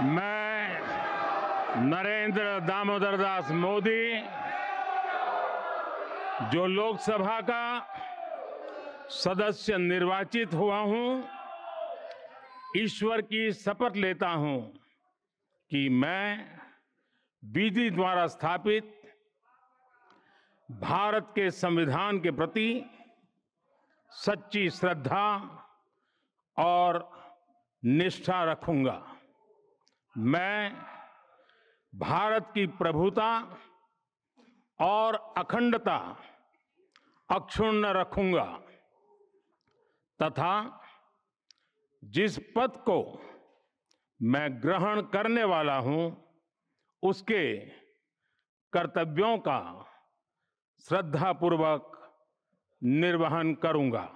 मैं नरेंद्र दामोदर दास मोदी जो लोकसभा का सदस्य निर्वाचित हुआ हूं ईश्वर की शपथ लेता हूं कि मैं विधि द्वारा स्थापित भारत के संविधान के प्रति सच्ची श्रद्धा और निष्ठा रखूंगा मैं भारत की प्रभुता और अखंडता अक्षुण्ण रखूंगा तथा जिस पद को मैं ग्रहण करने वाला हूं उसके कर्तव्यों का श्रद्धापूर्वक निर्वहन करूंगा